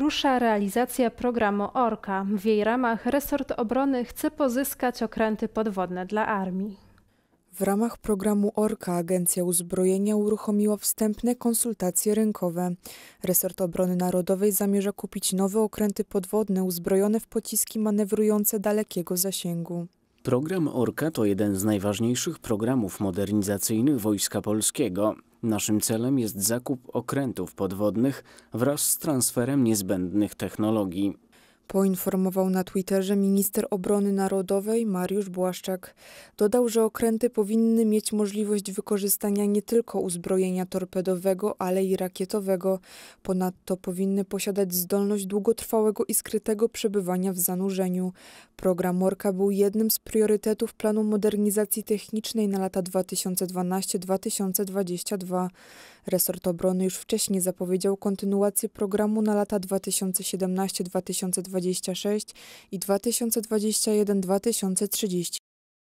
Rusza realizacja programu ORKA. W jej ramach resort obrony chce pozyskać okręty podwodne dla armii. W ramach programu ORKA Agencja Uzbrojenia uruchomiła wstępne konsultacje rynkowe. Resort Obrony Narodowej zamierza kupić nowe okręty podwodne uzbrojone w pociski manewrujące dalekiego zasięgu. Program ORKA to jeden z najważniejszych programów modernizacyjnych Wojska Polskiego. Naszym celem jest zakup okrętów podwodnych wraz z transferem niezbędnych technologii. Poinformował na Twitterze minister obrony narodowej Mariusz Błaszczak. Dodał, że okręty powinny mieć możliwość wykorzystania nie tylko uzbrojenia torpedowego, ale i rakietowego. Ponadto powinny posiadać zdolność długotrwałego i skrytego przebywania w zanurzeniu. Program Morka był jednym z priorytetów planu modernizacji technicznej na lata 2012-2022. Resort obrony już wcześniej zapowiedział kontynuację programu na lata 2017 2022 2026 i 2021-2030.